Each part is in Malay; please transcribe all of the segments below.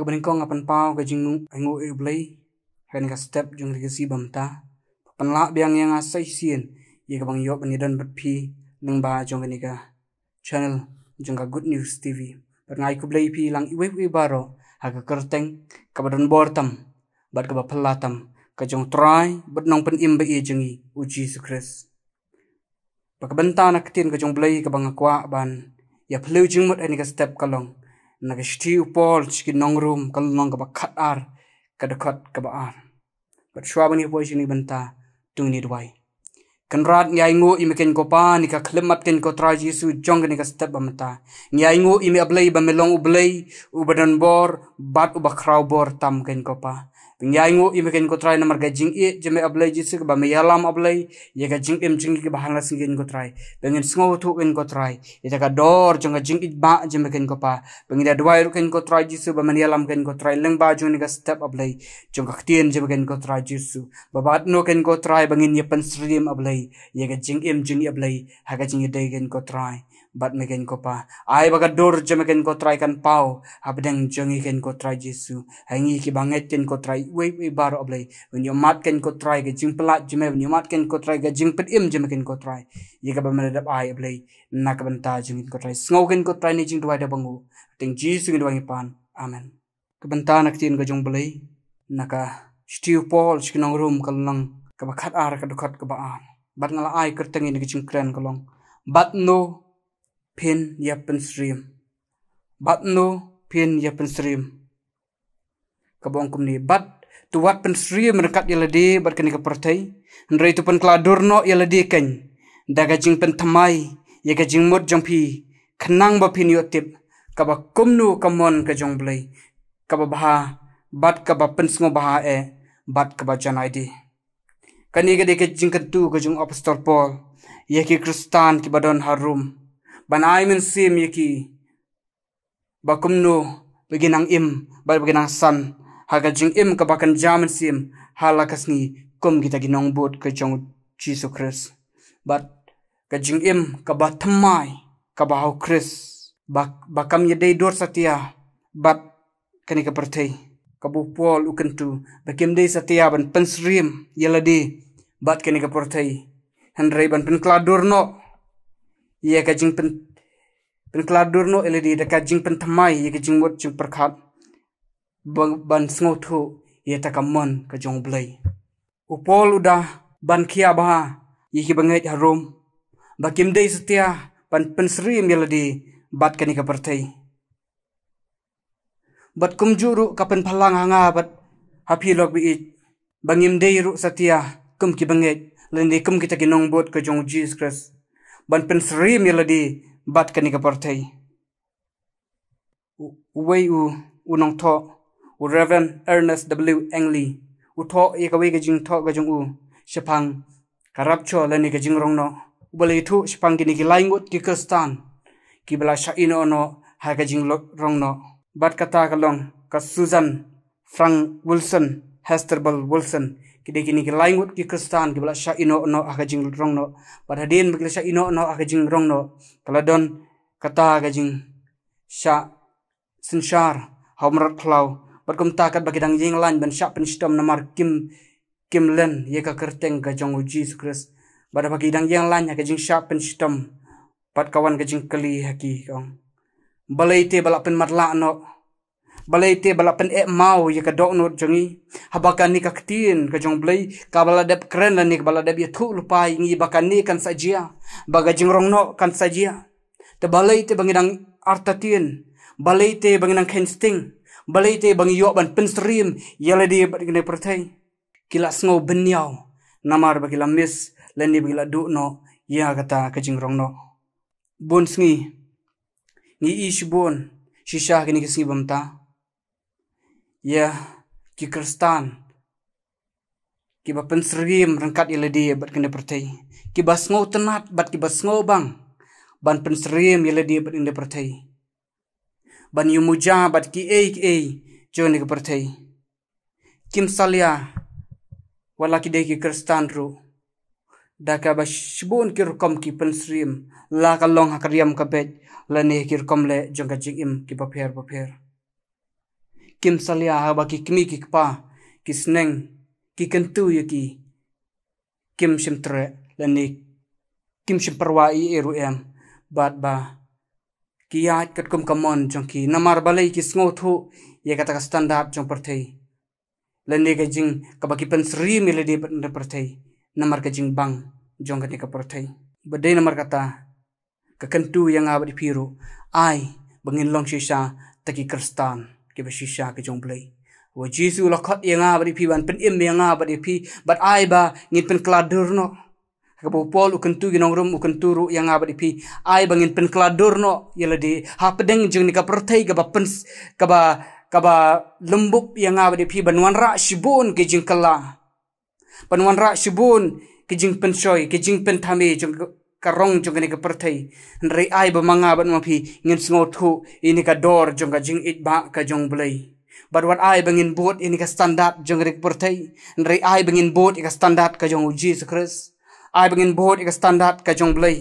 hak ban kong apan pau ka jing ngo e blai hakan ka step jung ri si bam ta pan la biang yang asai sien ye ka bang yo ban dan bat phi nang ba jong ni ka channel jung ka good news tv par ngai ku blai phi lang iwe iwe baro hak ka kerteng ka ban bor tam bat ka ba phla tam ka jong try bat nong pan im ba ye jingi u jesus christ pakabanta na kitin ka jong blai ka bang akwa ban ya phlu jing mot ani ka step ka long naga stiu pol chiki nong rum kal nong ba khat ar kada khat ka ba ar but shwa bani boy jini banta tu ni dwai kan rat ngai ngo i meken ko pa ni ka khlimat ken ko tra jisu jong ni ka step ba mata ngai ngo i me ablai ba melong ublai u badan bor bat u ba khraw bor tam ken ko pa pinyaingo ibe ken kotrai na marga jing e jeme ablai jitsi ba me yalam ablai ye ga jing em jing ki bahala sing ken kotrai bengin singo tu ken kotrai ye ga dor jong ga jing ba jeme ken kan kopa bengin da dwai ru kan ken kotrai jitsi ba me yalam ken kotrai leng ba jo ni ga step ablai jong ga ktien jeme ken kotrai jitsi ba ba no ken kan kotrai bengin ye pen stream ablai ye ga jing em jing ablai ha ga jing de ken kotrai bat megen ko pa. Ay baga dur je megen ko try kan pau. Habdeng jengi ken ko try jesu. Hengi ki banget ken ko try. Wei wei baro oblay. Wen yo mat ken ko try ke jing pelat jeme. Wen yo mat ken ko try ke jing pet im jeme ken ko try. Ye ka bameradap ay oblay. Na ka benta jengi ko try. Sngau ken ko try ni jing duwai da bangu. Teng jesu ngi duwai ngipan. Amen. Ka benta nak tiin ka jong belay. Na ka shtiu pol shkinong rum kalang. Ka bakat ar ka dukat ka baan. Bat ngala ay kertengi ni ke jing kren kalong. Bat no phen yapen stream bat no phen yapen stream kabong kumni bat tu wat pen stream rekat yela di bat kene kepertai ndrei tu pen kladur no yela di ken daga jing pen tamai ye ya ga jing mot jong pi khnang ba phen yo tip kaba kumnu kamon ka jong blai kaba bha bat kaba pen smo bha e bat kaba janai di kani ga de ke jing ka tu ka jong apostol paul ye ki kristan ki badon harum banaimin sim yiki bakumnu beginang im bal beginang san jing im ka bakan jamin sim halakasni kum kita ginong bot ke jong jesu kris bat kajing im ka batmai ka bahau kris bak bakam ye dei dor satia bat kani ka pertei ka bu pol ukentu bakim dei satia ban pensrim yeladi bat kani ka pertei hendrei ban pen kladur no ye ka jing pen pen klar dur no ele di da ka jing pen thmai ye ka jing mot jing par khat bang ban sngo thu ye ta ka mon ka jong blai u pol uda ban khia ba ye ki bangai harom ba kim dei setia pan pen sri mel di bat ka ni ka parthai bat kum juru ka pen phalang anga bat hapi log bi bangim dei ru satia kum ki bangai lendi kum ki ta ki nong bot ka jong jesus christ บันเป็นสรีมีลดีบัดกันนี่กับประเทศไว้อูอุนองทออูเรเวนเอร์เนสต์วเอ็งลีอูทอเอกวีกับจิงทอกับจงอูชิพังคารับชัวและนี่กับจิงรองนออุบลีทุชิพังกินนี่กับไลงุดกิคสตานกิบลาชาอินโอนอหากับจิงรองนอบัดกัตตากลงกับซูซันฟรังวิลสันเฮสเตอร์บอลวิลสัน kide kini ki laingut ki kristan ki bla sha ino no aga jing rong no Pada hadin bi sha ino no aga jing rong no kala don kata aga jing sha sinshar hamra klau but kum ta kat bagidang jing lan ban sha pen stom na mar kim kim len ye ka kerteng ka jong u jesus christ but bagidang jing lan aga jing sha pen stom pat kawan ka jing kali haki kong balai te balapen matla no balai te balapan e mau ye ka dok not jengi habaka ni ka ktin ka jong blai ka bala dep kren la ni ka bala dep ye thu lupa ingi baka ni kan sajia baga jing no kan sajia te balai te nang artatin balai te bangidang nang sting balai te bangi yo ban pin stream ye le di ne pertai kila sngo benyau namar bagi lamis ni bagi la du no ya ha kata ka jing rong no bun sngi ni ish bun shisha gini kisngi bamta ta ialah kikristan kiba pensergim rengkat ile di bat kende pertai kiba sngo tenat bat kiba sngo bang ban pensergim ile di bat kende pertai ban yumuja bat ki ei ei jo ne pertai kim salia wala ki de kikristan ru da ka ba shibun ki rukom ki pensergim la ka long hakriam ka bet la ne ki rukom le jonga jing im ki pa pher pa pher kim salia ha ba ki kmi ki kpa ki sneng ki kentu ye ki kim shim tre le ni kim shim parwa i e ru em bat ba ki ya kat kum kamon jong ki namar balai ki sngo thu ye kata ka standard jong par thei le ni ga jing ka ba ki pen sri mi le di par thei namar ka jing bang jong ka ni ka par thei ba dei namar kata ka kentu yang a ba di piru ai bangin long shisha taki kristan ke ba shisha ke jong blai wo oh, jesu la khat yanga ah, ba ri phiban pen im yanga ah, ba ri phi but i ba ngin pen kladur no ka bo pol u kan tu ginong rum u kan tu ru yanga ah, ba ri phi i ba ngin pen kladur no yela di ha pedeng jing ni ka prathai ga ba pen ka ba ka ba lembuk yanga ba ri phi ban wan ra shibun ke jing kala ban wan ra shibun ke jing pen choi ke jing pen thame jing karong jonga nika pertai re ai ba manga ban mapi ngin sngo thu inika dor jonga jing it ba ka jong blai but what i bangin boat inika standard jonga rek pertai re ai bangin boat ika standard ka jong jesus christ ai bangin boat ika standard ka jong blai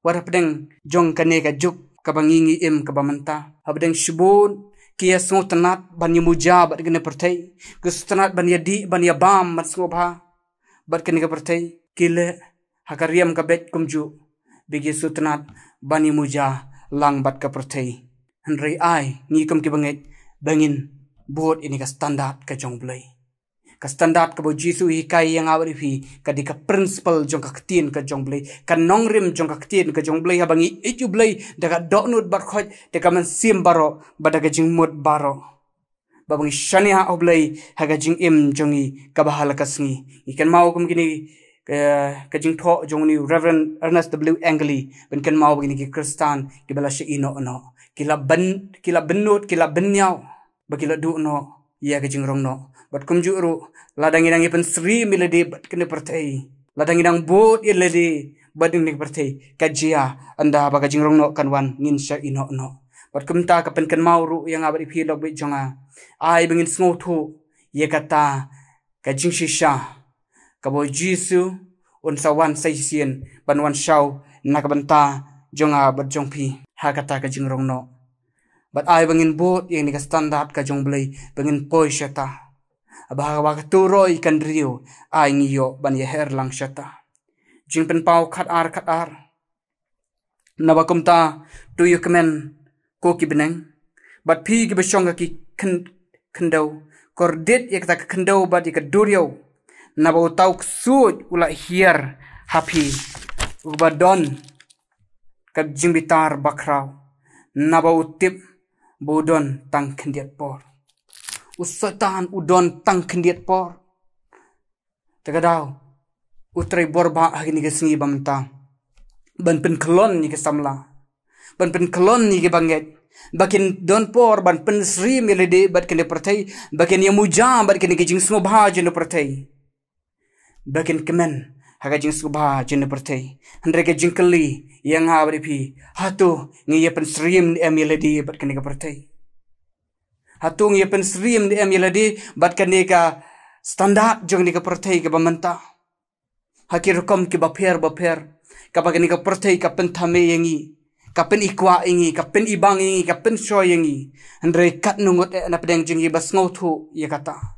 what happening jong ka nika juk ka bangingi em ka bamanta habdeng shubun ki asu tanat ban ni muja bat gne pertai gustanat ban yadi ban yabam mat sngo ba bat kenika pertai kile hakariam ka bet kumju bigi sutnat bani muja lang bat ka prathei hanrei ai ni kum ki banget bangin bot ini ka standard ka jong blai ka standard ka bo jisu hi kai yang awri fi ka dika principle jong ka ktin ka jong blai ka nongrim jong ka ktin ka jong blai habangi itu blai daga donut bar khoj te ka man sim baro badaga jing mut baro babangi shaniha oblai haga jing im jongi ka bahala kasngi ikan mau kum gini kajingtho jongni reverend ernest w angley ben ken mau gini ki kristan ki bala she ino no kila ban kila bennot kila bennyao ba kila du no ya ke jingrong no bat kumju ru ladangi dangi pen sri milade bat kene pertei ladangi dang bot ye lede bat ning ning pertei kajia anda ba ka jingrong no kan wan ngin sha ino no bat kumta ka pen ken mau ru yang abari phi lok be jonga ai bengin snow tho ye kata ka jing shi sha kabo jisu un sa wan sai sien ban wan shau na ka banta jonga bat jong pi ha kata ka jing rong no bat ai bangin bo ye ni ka standard ka jong blai bangin poi shata aba ha wa tu roi kan rio ai ni yo ban ye her lang shata jing pen pau khat ar khat ar na ba kum ta tu yu kmen ko ki bneng bat phi ki ba shong ki khn khndau kor dit ek ta khndau ba di ka duriou na ba utau kusud ula hier happy uba don kad jimbitar bakraw na ba utip budon tang kendiat por usotan udon tang kendiat por tegadau utrai borba agni gesingi bamta ban pen kelon ni ke samla ban pen kelon ni ke banget bakin don por ban pen sri milede bat kende pertai bakin yamuja bat kende kijing semua bahaja no pertai bagian kemen haga jing suba jin berte andre ke jing kali yang abri pi hatu ngiye pen srim ni amiladi bat kene ka berte hatu ngiye pen srim ni amiladi bat kene ka standar jong ni ka berte ke bamanta haki rukom ki ba pher ba pher ka ba kene ka berte ka pen thame yangi ka pen ikwa ingi ka pen ibang ingi ka pen shoy yangi andre kat nungot na pedeng jing ye bas ngothu ye kata ta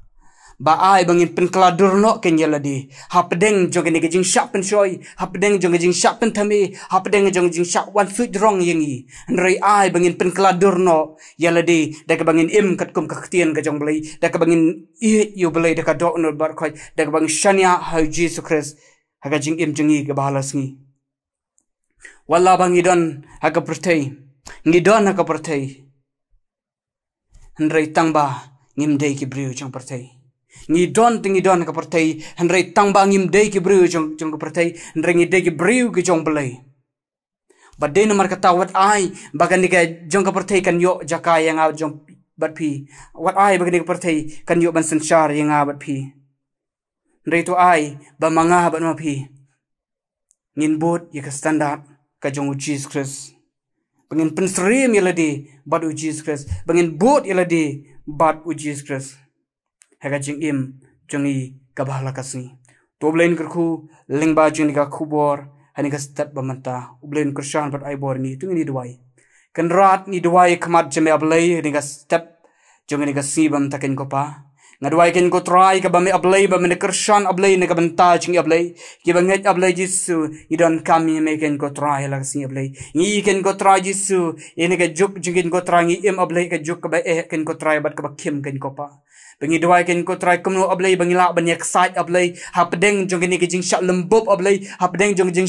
Baai bangin pen keladur no ken yela di. Hapdeng jongin ni gajing syak pen syoi. Hapdeng jongin jing syak pen tami. Hapdeng jongin jing syak wan suit rong yang i. Nerai ai bangin pen keladur no yela di. Daka bangin im kat kum kaktian ka jong beli. Daka bangin I yu beli daka dok nul bar koi. Daka bangin shania hau jesu kris. Haka jing im jing i ke bahalas ngi. Wallah bangi don haka pertai. Ngi don haka pertai. Nerai tang ba ngim day ki briu jang pertai ngidon tingidon ka pertai hendrei tangbangim dei ki briu jong jong ka pertai hendrei ngi dei ki briu ki jong belai but dei namar kata what i bagan ni ka jong ka pertai kan yo jaka yang out jong but pi what i bagan ni ka pertai kan yo ban sanchar yang out but pi hendrei to i ba manga ba ma pi ngin bot ye ya ka standard ka jong jesus christ pengin pensrim yeladi ya badu jesus christ pengin bot yeladi ya badu jesus christ hega jing im chungi kabhala kasi toblein kirku lingba jingi ka khubor hani ka stat bamanta ublein krishan but aibor ni tungi ni dwai kanrat ni dwai khamat jeme ablei hani ka stat jungi ni ka sibam takin ko pa ngadwai ken ko try ka bame ablei bame ne krishan ablei ne ka banta jingi ablei ki bange ablei jisu i don kami me ken ko try la sing ablei ni ken ko try jisu ene ka juk jingi ko try ngi im ablei ka juk ka ba e ken ko try bat ka ba kim ken ko pa bengi duai ken ko trai kumlo ablei bengi la bengi excite ablei hapdeng jong ni ke jing shap lembob hapdeng jong jing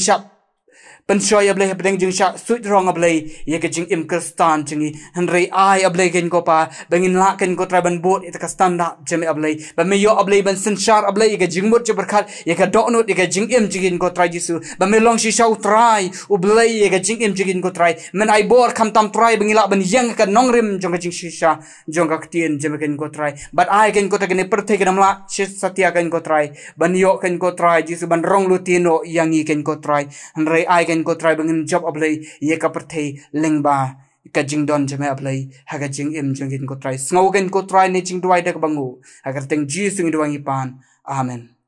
pensoy able he bring jing sha suit rong able ye ke jing im kristan jing henry i able gen ko pa bengin la ken ko traban boot it ka standa jeme able ba me yo able ben sin sha able ye ke jing mot che berkhat ye ka do not ye ke jing im jing ko try jisu ba long shi sha try u ble ye ke jing im jing ko try men i bor kam tam try bengin lak ban yang ke nong rim jong ka jing shi sha jong ka tien jeme ken ko try but i ken ko ta gen per the gen la che satya try ban yo ken ko try jisu ban rong lutino yang i ken try henry i ken Bengal tribe ngin job ablay ye ka parthei lengba ka jingdon jame ablay ha ga jing im jingin ko try ngin ko try ne jing dwai dak bangu agar ha teng ji sing dwangi pan amen